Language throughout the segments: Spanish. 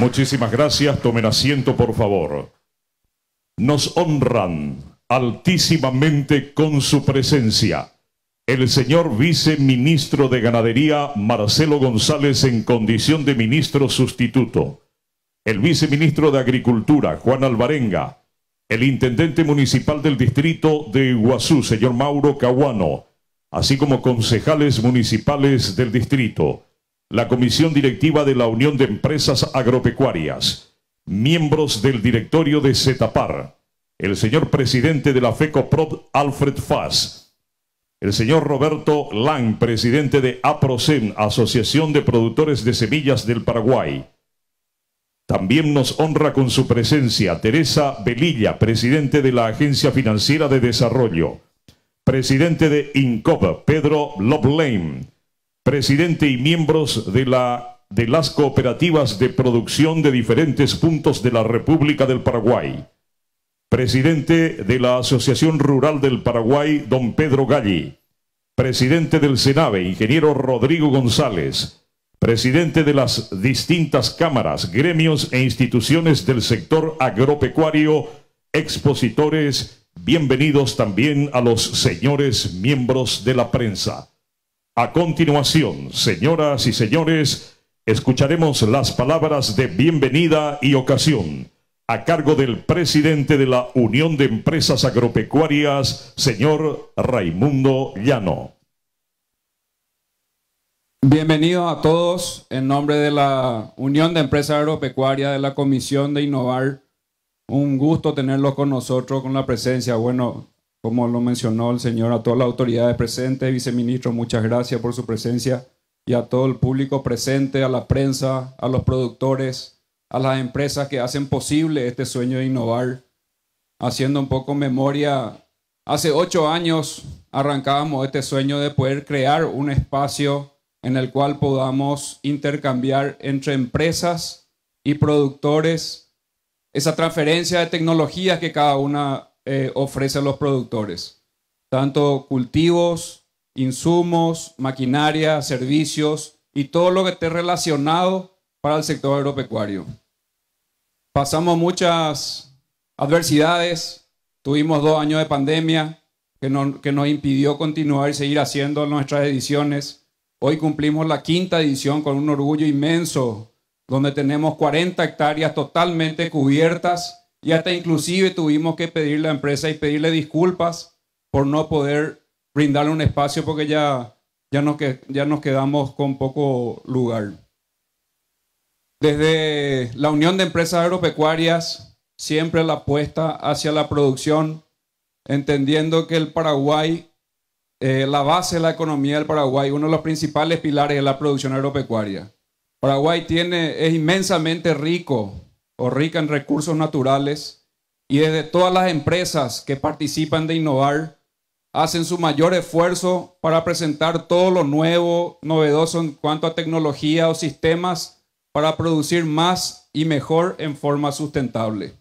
Muchísimas gracias. Tomen asiento, por favor. Nos honran altísimamente con su presencia el señor viceministro de Ganadería, Marcelo González, en condición de ministro sustituto, el viceministro de Agricultura, Juan Alvarenga, el intendente municipal del distrito de Iguazú, señor Mauro Caguano, así como concejales municipales del distrito, la Comisión Directiva de la Unión de Empresas Agropecuarias, miembros del directorio de CETAPAR, el señor presidente de la FECOPROD Alfred Faz, el señor Roberto Lang, presidente de APROSEM, Asociación de Productores de Semillas del Paraguay. También nos honra con su presencia Teresa Velilla, presidente de la Agencia Financiera de Desarrollo, presidente de INCOP, Pedro Loblame, presidente y miembros de, la, de las cooperativas de producción de diferentes puntos de la República del Paraguay, presidente de la Asociación Rural del Paraguay, don Pedro Galli, presidente del Senave, ingeniero Rodrigo González, presidente de las distintas cámaras, gremios e instituciones del sector agropecuario, expositores, bienvenidos también a los señores miembros de la prensa. A continuación, señoras y señores, escucharemos las palabras de bienvenida y ocasión a cargo del presidente de la Unión de Empresas Agropecuarias, señor Raimundo Llano. Bienvenido a todos en nombre de la Unión de Empresas Agropecuarias de la Comisión de Innovar. Un gusto tenerlos con nosotros con la presencia, bueno, como lo mencionó el señor, a todas las autoridades presentes, viceministro, muchas gracias por su presencia y a todo el público presente, a la prensa, a los productores, a las empresas que hacen posible este sueño de innovar. Haciendo un poco memoria, hace ocho años arrancábamos este sueño de poder crear un espacio en el cual podamos intercambiar entre empresas y productores esa transferencia de tecnologías que cada una eh, ofrece a los productores, tanto cultivos, insumos, maquinaria, servicios y todo lo que esté relacionado para el sector agropecuario. Pasamos muchas adversidades, tuvimos dos años de pandemia que, no, que nos impidió continuar y seguir haciendo nuestras ediciones. Hoy cumplimos la quinta edición con un orgullo inmenso, donde tenemos 40 hectáreas totalmente cubiertas y hasta inclusive tuvimos que pedirle a la empresa y pedirle disculpas por no poder brindarle un espacio porque ya, ya, nos, ya nos quedamos con poco lugar. Desde la Unión de Empresas Agropecuarias, siempre la apuesta hacia la producción, entendiendo que el Paraguay, eh, la base de la economía del Paraguay, uno de los principales pilares es la producción agropecuaria. Paraguay tiene, es inmensamente rico o rica en recursos naturales, y desde todas las empresas que participan de innovar, hacen su mayor esfuerzo para presentar todo lo nuevo, novedoso en cuanto a tecnología o sistemas para producir más y mejor en forma sustentable.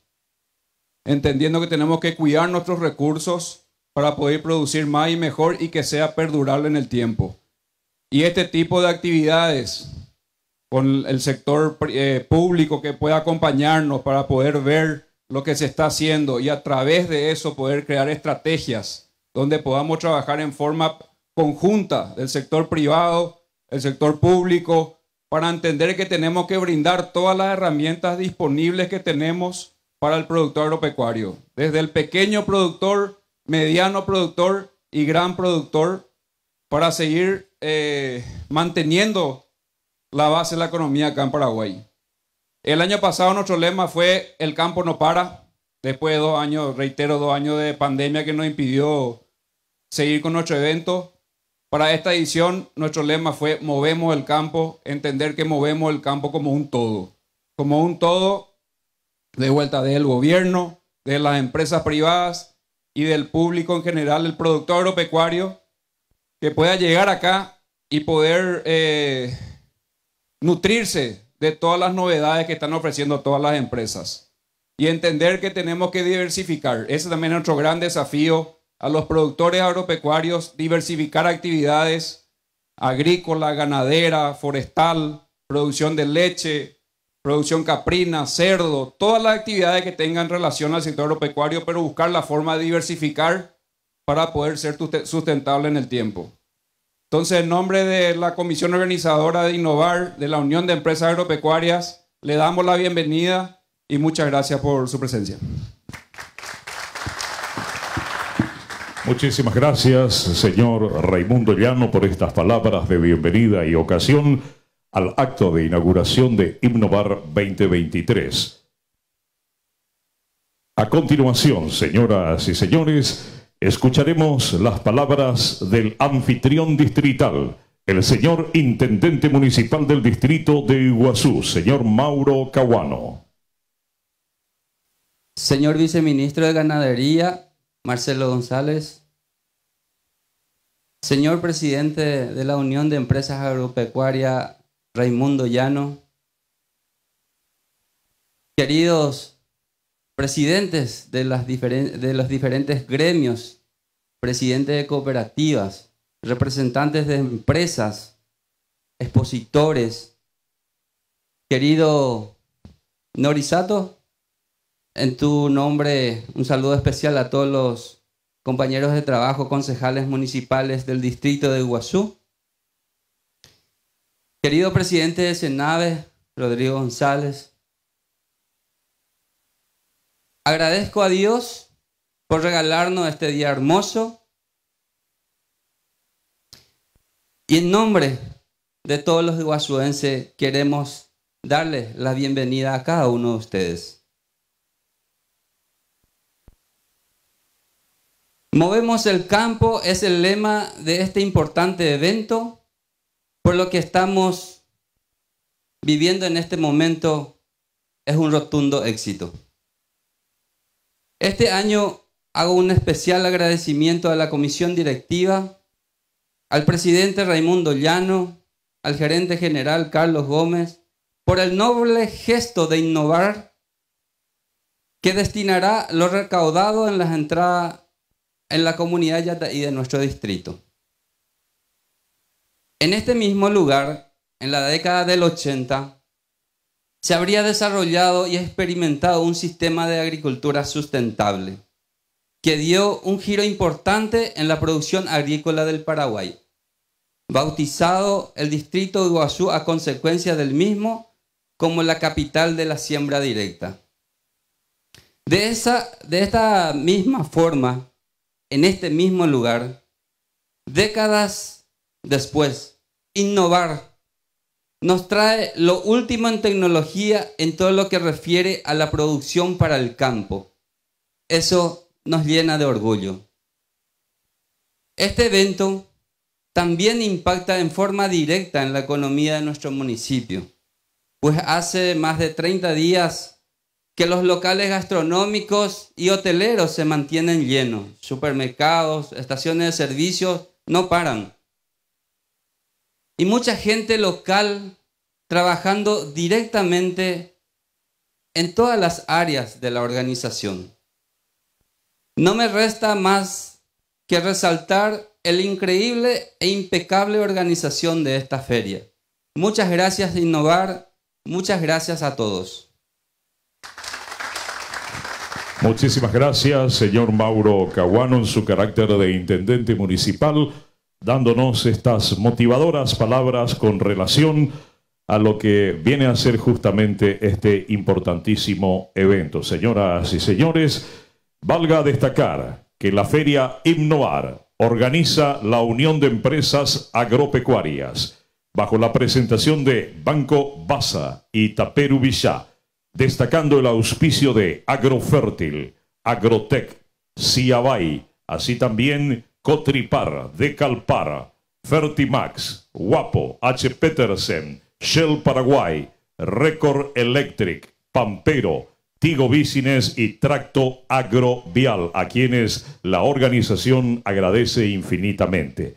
Entendiendo que tenemos que cuidar nuestros recursos para poder producir más y mejor y que sea perdurable en el tiempo. Y este tipo de actividades con el sector eh, público que pueda acompañarnos para poder ver lo que se está haciendo y a través de eso poder crear estrategias donde podamos trabajar en forma conjunta del sector privado, el sector público, para entender que tenemos que brindar todas las herramientas disponibles que tenemos para el productor agropecuario, desde el pequeño productor, mediano productor y gran productor, para seguir eh, manteniendo la base de la economía acá en Paraguay. El año pasado nuestro lema fue el campo no para, después de dos años, reitero, dos años de pandemia que nos impidió seguir con nuestro evento. Para esta edición, nuestro lema fue movemos el campo, entender que movemos el campo como un todo, como un todo de vuelta del gobierno, de las empresas privadas y del público en general, el productor agropecuario, que pueda llegar acá y poder eh, nutrirse de todas las novedades que están ofreciendo todas las empresas y entender que tenemos que diversificar. Ese también es nuestro gran desafío a los productores agropecuarios, diversificar actividades agrícola, ganadera, forestal, producción de leche, producción caprina, cerdo, todas las actividades que tengan relación al sector agropecuario, pero buscar la forma de diversificar para poder ser sustentable en el tiempo. Entonces, en nombre de la Comisión Organizadora de Innovar de la Unión de Empresas Agropecuarias, le damos la bienvenida y muchas gracias por su presencia. Muchísimas gracias, señor Raimundo Llano, por estas palabras de bienvenida y ocasión al acto de inauguración de Innovar 2023. A continuación, señoras y señores, Escucharemos las palabras del anfitrión distrital, el señor Intendente Municipal del Distrito de Iguazú, señor Mauro Caguano. Señor Viceministro de Ganadería, Marcelo González. Señor Presidente de la Unión de Empresas Agropecuarias, Raimundo Llano. Queridos presidentes de, las los diferentes gremios, presidentes de cooperativas, representantes de empresas, expositores. Querido Norisato, en tu nombre un saludo especial a todos los compañeros de trabajo, concejales municipales del distrito de Iguazú. Querido presidente de Senave, Rodrigo González, Agradezco a Dios por regalarnos este día hermoso. Y en nombre de todos los iguazuenses queremos darles la bienvenida a cada uno de ustedes. Movemos el campo es el lema de este importante evento, por lo que estamos viviendo en este momento es un rotundo éxito. Este año hago un especial agradecimiento a la comisión directiva, al presidente Raimundo Llano, al gerente general Carlos Gómez, por el noble gesto de innovar que destinará lo recaudado en las entradas en la comunidad y de nuestro distrito. En este mismo lugar, en la década del 80, se habría desarrollado y experimentado un sistema de agricultura sustentable que dio un giro importante en la producción agrícola del Paraguay. Bautizado el distrito de Guazú a consecuencia del mismo como la capital de la siembra directa. De, esa, de esta misma forma, en este mismo lugar, décadas después, innovar nos trae lo último en tecnología en todo lo que refiere a la producción para el campo. Eso nos llena de orgullo. Este evento también impacta en forma directa en la economía de nuestro municipio, pues hace más de 30 días que los locales gastronómicos y hoteleros se mantienen llenos, supermercados, estaciones de servicio no paran y mucha gente local trabajando directamente en todas las áreas de la organización. No me resta más que resaltar el increíble e impecable organización de esta feria. Muchas gracias Innovar, muchas gracias a todos. Muchísimas gracias, señor Mauro Caguano, en su carácter de intendente municipal dándonos estas motivadoras palabras con relación a lo que viene a ser justamente este importantísimo evento. Señoras y señores, valga destacar que la feria Imnoar organiza la Unión de Empresas Agropecuarias bajo la presentación de Banco Baza y Taperu destacando el auspicio de Agrofértil, Agrotec, Ciabay, así también Cotripar, Decalpar, Fertimax, Guapo, H. Petersen, Shell Paraguay, Record Electric, Pampero, Tigo Business y Tracto Agrovial, a quienes la organización agradece infinitamente.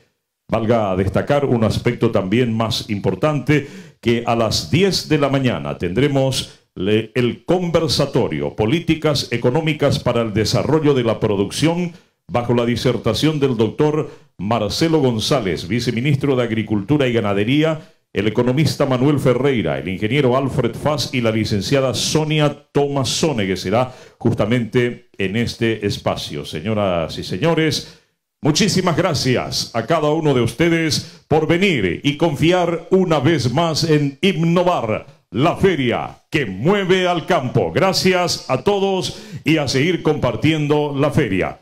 Valga destacar un aspecto también más importante, que a las 10 de la mañana tendremos el conversatorio Políticas Económicas para el Desarrollo de la Producción bajo la disertación del doctor Marcelo González, viceministro de Agricultura y Ganadería, el economista Manuel Ferreira, el ingeniero Alfred Faz y la licenciada Sonia Tomasone, que será justamente en este espacio. Señoras y señores, muchísimas gracias a cada uno de ustedes por venir y confiar una vez más en Innovar, la feria que mueve al campo. Gracias a todos y a seguir compartiendo la feria.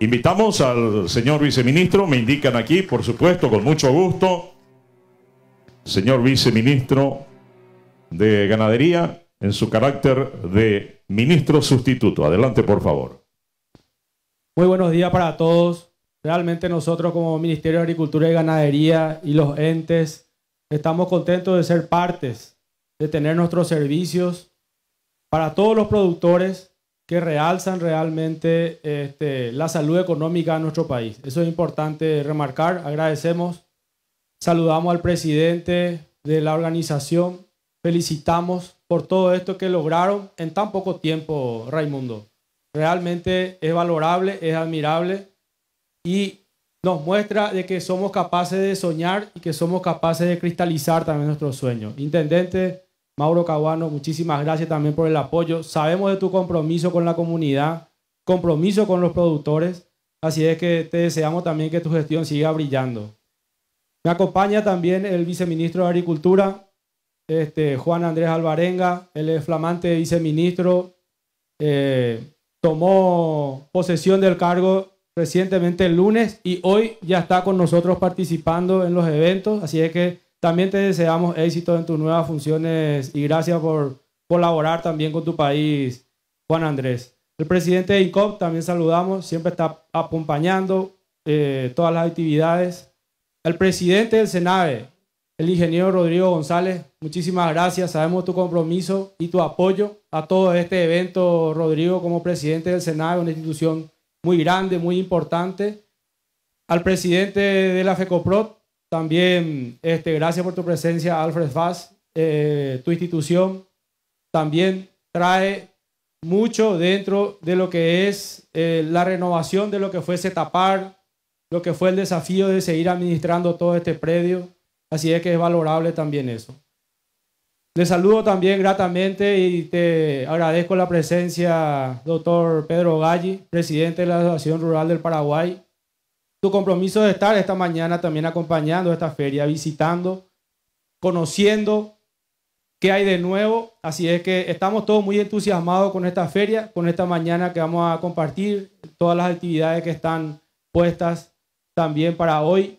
Invitamos al señor viceministro, me indican aquí, por supuesto, con mucho gusto, señor viceministro de Ganadería, en su carácter de ministro sustituto. Adelante, por favor. Muy buenos días para todos. Realmente nosotros como Ministerio de Agricultura y Ganadería y los entes estamos contentos de ser partes, de tener nuestros servicios para todos los productores que realzan realmente este, la salud económica de nuestro país. Eso es importante remarcar. Agradecemos, saludamos al presidente de la organización, felicitamos por todo esto que lograron en tan poco tiempo, Raimundo. Realmente es valorable, es admirable y nos muestra de que somos capaces de soñar y que somos capaces de cristalizar también nuestros sueños. Intendente, Mauro Caguano, muchísimas gracias también por el apoyo. Sabemos de tu compromiso con la comunidad, compromiso con los productores, así es que te deseamos también que tu gestión siga brillando. Me acompaña también el viceministro de Agricultura, este, Juan Andrés Alvarenga, el flamante viceministro, eh, tomó posesión del cargo recientemente el lunes y hoy ya está con nosotros participando en los eventos, así es que también te deseamos éxito en tus nuevas funciones y gracias por colaborar también con tu país, Juan Andrés. El presidente de INCOP también saludamos, siempre está acompañando eh, todas las actividades. El presidente del SENAVE, el ingeniero Rodrigo González, muchísimas gracias. Sabemos tu compromiso y tu apoyo a todo este evento, Rodrigo, como presidente del SENAVE, una institución muy grande, muy importante. Al presidente de la FECOPROT, también, este, gracias por tu presencia, Alfred Faz. Eh, tu institución también trae mucho dentro de lo que es eh, la renovación de lo que fue tapar lo que fue el desafío de seguir administrando todo este predio. Así es que es valorable también eso. Le saludo también gratamente y te agradezco la presencia, doctor Pedro Galli, presidente de la Asociación Rural del Paraguay, tu compromiso de estar esta mañana también acompañando esta feria, visitando, conociendo qué hay de nuevo. Así es que estamos todos muy entusiasmados con esta feria, con esta mañana que vamos a compartir todas las actividades que están puestas también para hoy.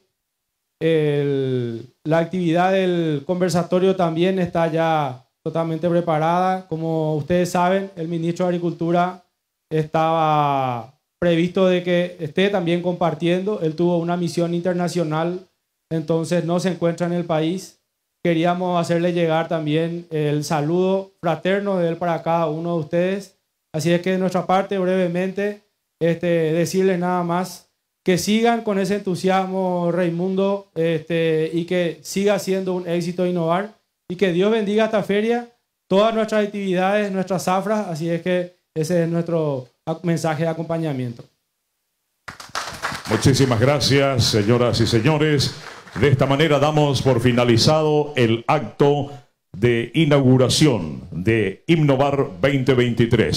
la actividad del conversatorio también está ya totalmente preparada. Como ustedes saben, el ministro de Agricultura estaba previsto de que esté también compartiendo. Él tuvo una misión internacional, entonces no se encuentra en el país. Queríamos hacerle llegar también el saludo fraterno de él para cada uno de ustedes. Así es que de nuestra parte, brevemente, este, decirles nada más que sigan con ese entusiasmo, Raimundo, este, y que siga siendo un éxito innovar. Y que Dios bendiga esta feria, todas nuestras actividades, nuestras zafras. Así es que ese es nuestro mensaje de acompañamiento. Muchísimas gracias, señoras y señores. De esta manera damos por finalizado el acto de inauguración de Innovar 2023.